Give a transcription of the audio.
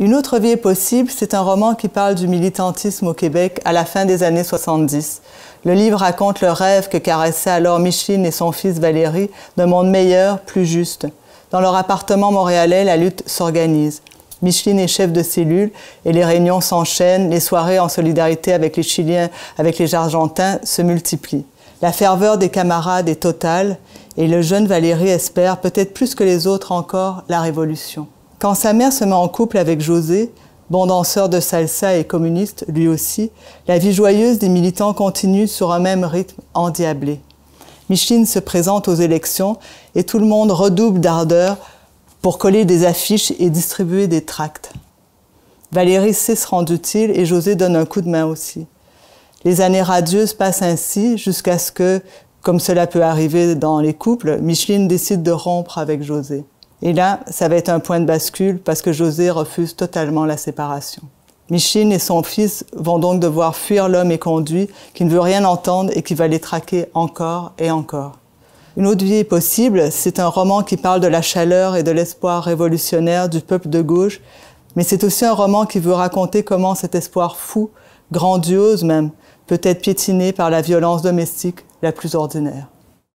Une autre vie est possible, c'est un roman qui parle du militantisme au Québec à la fin des années 70. Le livre raconte le rêve que caressaient alors Micheline et son fils Valérie d'un monde meilleur, plus juste. Dans leur appartement montréalais, la lutte s'organise. Micheline est chef de cellule et les réunions s'enchaînent, les soirées en solidarité avec les Chiliens, avec les Argentins se multiplient. La ferveur des camarades est totale et le jeune Valérie espère, peut-être plus que les autres encore, la révolution. Quand sa mère se met en couple avec José, bon danseur de salsa et communiste lui aussi, la vie joyeuse des militants continue sur un même rythme endiablé. Micheline se présente aux élections et tout le monde redouble d'ardeur pour coller des affiches et distribuer des tracts. Valérie sait se rendre utile et José donne un coup de main aussi. Les années radieuses passent ainsi jusqu'à ce que, comme cela peut arriver dans les couples, Micheline décide de rompre avec José. Et là, ça va être un point de bascule parce que José refuse totalement la séparation. Michine et son fils vont donc devoir fuir l'homme éconduit qui ne veut rien entendre et qui va les traquer encore et encore. Une autre vie est possible, c'est un roman qui parle de la chaleur et de l'espoir révolutionnaire du peuple de gauche, mais c'est aussi un roman qui veut raconter comment cet espoir fou, grandiose même, peut être piétiné par la violence domestique la plus ordinaire.